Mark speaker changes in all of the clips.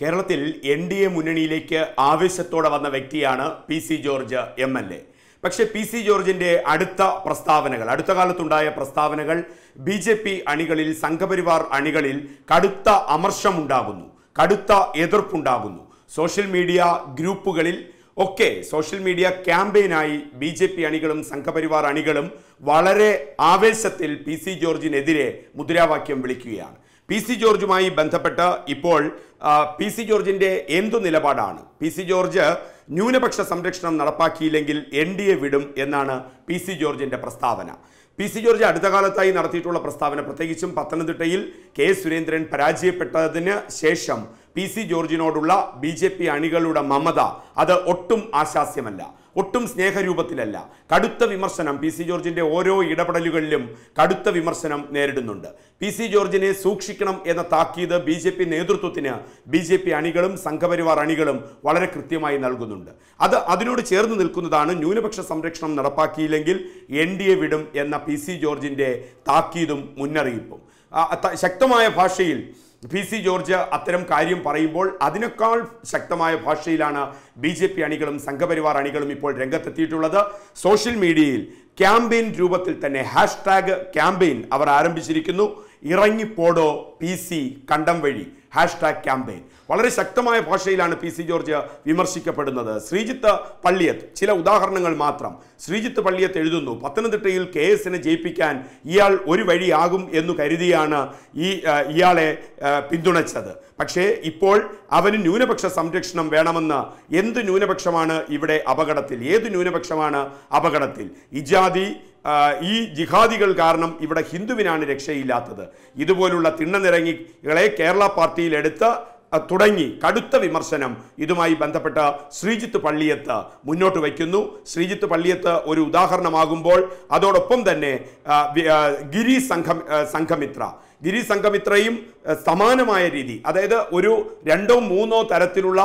Speaker 1: കേരളത്തിൽ N D A മുന്നണിയിലേക്ക് ആവേശത്തോടെ വന്ന വ്യക്തിയാണ് P C George M L A പക്ഷേ പി സി ജോർജിൻ്റെ അടുത്ത പ്രസ്താവനകൾ അടുത്ത കാലത്തുണ്ടായ പ്രസ്താവനകൾ ബി ജെ പി അണികളിൽ സംഘപരിവാർ അണികളിൽ കടുത്ത അമർഷമുണ്ടാകുന്നു കടുത്ത എതിർപ്പുണ്ടാകുന്നു സോഷ്യൽ മീഡിയ ഗ്രൂപ്പുകളിൽ ഒക്കെ സോഷ്യൽ മീഡിയ ക്യാമ്പയിനായി ബി ജെ പി അണികളും സംഘപരിവാർ അണികളും വളരെ ആവേശത്തിൽ പി സി ജോർജിനെതിരെ മുദ്രാവാക്യം വിളിക്കുകയാണ് പി സി ജോർജുമായി ബന്ധപ്പെട്ട് ഇപ്പോൾ പി സി ജോർജിൻ്റെ എന്തു നിലപാടാണ് പി സി ജോർജ് ന്യൂനപക്ഷ സംരക്ഷണം നടപ്പാക്കിയില്ലെങ്കിൽ എൻ ഡി എ വിടും എന്നാണ് പി സി ജോർജിൻ്റെ പ്രസ്താവന പി സി ജോർജ് അടുത്ത കാലത്തായി നടത്തിയിട്ടുള്ള പ്രസ്താവന പ്രത്യേകിച്ചും പത്തനംതിട്ടയിൽ കെ സുരേന്ദ്രൻ പരാജയപ്പെട്ടതിന് ശേഷം പി സി ജോർജിനോടുള്ള ബി ജെ പി അണികളുടെ മമത അത് ഒട്ടും ആശാസ്യമല്ല ഒട്ടും സ്നേഹരൂപത്തിലല്ല കടുത്ത വിമർശനം പി സി ജോർജിൻ്റെ ഓരോ ഇടപെടലുകളിലും കടുത്ത വിമർശനം നേരിടുന്നുണ്ട് പി സി ജോർജിനെ സൂക്ഷിക്കണം എന്ന താക്കീത് ബി ജെ പി നേതൃത്വത്തിന് ബി ജെ പി അണികളും സംഘപരിവാർ അണികളും വളരെ കൃത്യമായി നൽകുന്നുണ്ട് അത് അതിനോട് ചേർന്ന് നിൽക്കുന്നതാണ് ന്യൂനപക്ഷ സംരക്ഷണം നടപ്പാക്കിയില്ലെങ്കിൽ എൻ ഡി എ വിടും എന്ന പി സി ജോർജിൻ്റെ താക്കീതും മുന്നറിയിപ്പും ശക്തമായ ഭാഷയിൽ പി സി ജോർജ് അത്തരം കാര്യം പറയുമ്പോൾ അതിനേക്കാൾ ശക്തമായ ഭാഷയിലാണ് ബി ജെ പി അണികളും സംഘപരിവാർ അണികളും ഇപ്പോൾ രംഗത്തെത്തിയിട്ടുള്ളത് സോഷ്യൽ മീഡിയയിൽ ക്യാമ്പയിൻ രൂപത്തിൽ തന്നെ ഹാഷ്ടാഗ് ക്യാമ്പയിൻ അവർ ആരംഭിച്ചിരിക്കുന്നു ഇറങ്ങിപ്പോടോ പി സി കണ്ടം വഴി ഹാഷ്ടാഗ് ക്യാമ്പയിൻ വളരെ ശക്തമായ ഭാഷയിലാണ് പി സി ജോർജ് വിമർശിക്കപ്പെടുന്നത് ശ്രീജിത്ത് പള്ളിയത്ത് ചില ഉദാഹരണങ്ങൾ മാത്രം ശ്രീജിത്ത് പള്ളിയത്ത് എഴുതുന്നു പത്തനംതിട്ടയിൽ കെ എസിനെ ജയിപ്പിക്കാൻ ഇയാൾ ഒരു വഴിയാകും എന്ന് കരുതിയാണ് ഈ ഇയാളെ പിന്തുണച്ചത് പക്ഷേ ഇപ്പോൾ അവന് ന്യൂനപക്ഷ സംരക്ഷണം വേണമെന്ന് എന്ത് ന്യൂനപക്ഷമാണ് ഇവിടെ അപകടത്തിൽ ഏത് ന്യൂനപക്ഷമാണ് അപകടത്തിൽ ഇജാതി ഈ ജിഹാദികൾ കാരണം ഇവിടെ ഹിന്ദുവിനാണ് രക്ഷയില്ലാത്തത് ഇതുപോലുള്ള തിണ്ണനിറങ്ങികളെ കേരള പാർട്ടി ഭൂമിയിലെടുത്ത് തുടങ്ങി കടുത്ത വിമർശനം ഇതുമായി ബന്ധപ്പെട്ട ശ്രീജിത്ത് പള്ളിയത്ത് മുന്നോട്ട് വയ്ക്കുന്നു ശ്രീജിത്ത് പള്ളിയത്ത് ഒരു ഉദാഹരണമാകുമ്പോൾ അതോടൊപ്പം തന്നെ ഗിരി സംഘം സംഘമിത്ര ഗിരി സംഘമിത്രയും സമാനമായ രീതി അതായത് ഒരു രണ്ടോ മൂന്നോ തരത്തിലുള്ള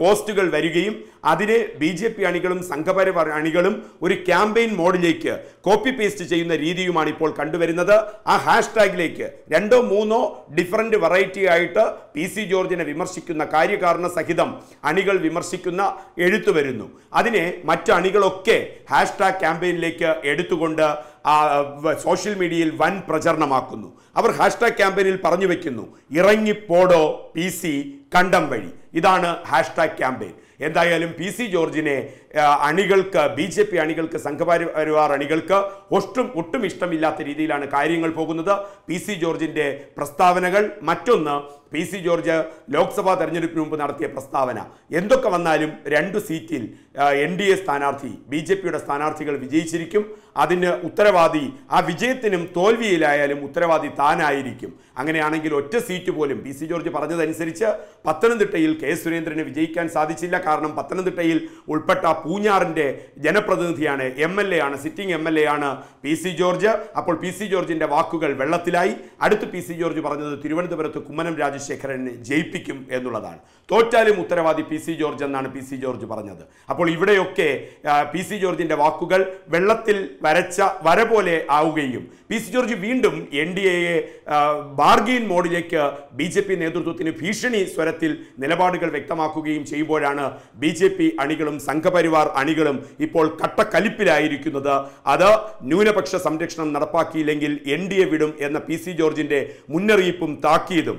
Speaker 1: പോസ്റ്റുകൾ വരികയും അതിനെ ബി ജെ പി അണികളും സംഘപരിവാർ അണികളും ഒരു ക്യാമ്പയിൻ മോഡിലേക്ക് കോപ്പി പേസ്റ്റ് ചെയ്യുന്ന രീതിയുമാണ് ഇപ്പോൾ കണ്ടുവരുന്നത് ആ ഹാഷ്ടാഗിലേക്ക് രണ്ടോ മൂന്നോ ഡിഫറൻറ്റ് വെറൈറ്റി ആയിട്ട് പി സി ജോർജിനെ വിമർശിക്കുന്ന കാര്യകാരണ സഹിതം അണികൾ വിമർശിക്കുന്ന എഴുത്തു വരുന്നു അതിനെ മറ്റ് അണികളൊക്കെ ഹാഷ്ടാഗ് ക്യാമ്പയിനിലേക്ക് എടുത്തുകൊണ്ട് സോഷ്യൽ മീഡിയയിൽ വൻ പ്രചരണമാക്കുന്നു അവർ ഹാഷ്ടാഗ് ക്യാമ്പയിനിൽ പറഞ്ഞു വെക്കുന്നു ഇറങ്ങിപ്പോടോ പി സി കണ്ടം വഴി ഇതാണ് ഹാഷ്ടാഗ് ക്യാമ്പയിൻ എന്തായാലും പി സി ജോർജിനെ അണികൾക്ക് ബി ജെ പി അണികൾക്ക് സംഘപരിവാർ അണികൾക്ക് ഒട്ടും ഒട്ടും ഇഷ്ടമില്ലാത്ത രീതിയിലാണ് കാര്യങ്ങൾ പോകുന്നത് പി സി ജോർജിൻ്റെ പ്രസ്താവനകൾ മറ്റൊന്ന് പി സി ജോർജ് ലോക്സഭാ തെരഞ്ഞെടുപ്പിന് മുമ്പ് നടത്തിയ പ്രസ്താവന എന്തൊക്കെ വന്നാലും രണ്ട് സീറ്റിൽ എൻ ഡി എ സ്ഥാനാർത്ഥി ബി ജെ പിയുടെ സ്ഥാനാർത്ഥികൾ വിജയിച്ചിരിക്കും അതിന് ഉത്തരവാദി ആ വിജയത്തിനും തോൽവിയിലായാലും ഉത്തരവാദി താനായിരിക്കും അങ്ങനെയാണെങ്കിൽ ഒറ്റ സീറ്റ് പോലും പി സി ജോർജ് പറഞ്ഞതനുസരിച്ച് പത്തനംതിട്ടയിൽ കെ സുരേന്ദ്രന് വിജയിക്കാൻ സാധിച്ചില്ല കാരണം പത്തനംതിട്ടയിൽ ഉൾപ്പെട്ട പൂഞ്ഞാറിൻ്റെ ജനപ്രതിനിധിയാണ് എം എൽ എ ആണ് സിറ്റിംഗ് എം എൽ എ ആണ് പി സി ജോർജ് അപ്പോൾ പി സി ജോർജിൻ്റെ വാക്കുകൾ വെള്ളത്തിലായി അടുത്ത് പി സി ജോർജ് പറഞ്ഞത് തിരുവനന്തപുരത്ത് കുമ്മനം രാജ രാജശേഖരനെ ജയിപ്പിക്കും എന്നുള്ളതാണ് തോറ്റാലും ഉത്തരവാദി പി സി ജോർജ് എന്നാണ് പി സി ജോർജ് പറഞ്ഞത് അപ്പോൾ ഇവിടെയൊക്കെ പി സി ജോർജിൻ്റെ വാക്കുകൾ വെള്ളത്തിൽ വരച്ച വര പോലെ ആവുകയും പി സി ജോർജ് വീണ്ടും എൻ ഡി എയെ ബാർഗീൻ മോഡിലേക്ക് ബി ജെ പി നേതൃത്വത്തിന് ഭീഷണി സ്വരത്തിൽ നിലപാടുകൾ വ്യക്തമാക്കുകയും ചെയ്യുമ്പോഴാണ് ബി ജെ പി അണികളും സംഘപരിവാർ അണികളും ഇപ്പോൾ കട്ടക്കലിപ്പിലായിരിക്കുന്നത് അത് ന്യൂനപക്ഷ സംരക്ഷണം നടപ്പാക്കിയില്ലെങ്കിൽ എൻ ഡി എ വിടും എന്ന പി സി ജോർജിൻ്റെ മുന്നറിയിപ്പും താക്കീതും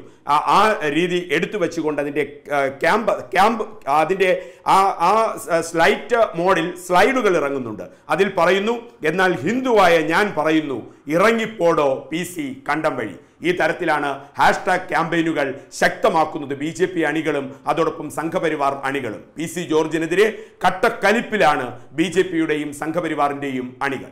Speaker 1: ആ രീതി എടുത്തു വെച്ചുകൊണ്ട് അതിൻ്റെ ക്യാമ്പ് ക്യാമ്പ് അതിൻ്റെ ആ ആ സ്ലൈറ്റ് മോഡിൽ സ്ലൈഡുകൾ ഇറങ്ങുന്നുണ്ട് അതിൽ പറയുന്നു എന്നാൽ ഹിന്ദുവായ ഞാൻ പറയുന്നു ഇറങ്ങിപ്പോടോ പി സി കണ്ടം വഴി ഈ തരത്തിലാണ് ഹാഷ്ടാഗ് ക്യാമ്പയിനുകൾ ശക്തമാക്കുന്നത് ബി ജെ പി അണികളും അതോടൊപ്പം സംഘപരിവാർ അണികളും പി സി ജോർജിനെതിരെ കട്ടക്കലിപ്പിലാണ് ബി ജെ പിയുടെയും സംഘപരിവാറിൻ്റെയും അണികൾ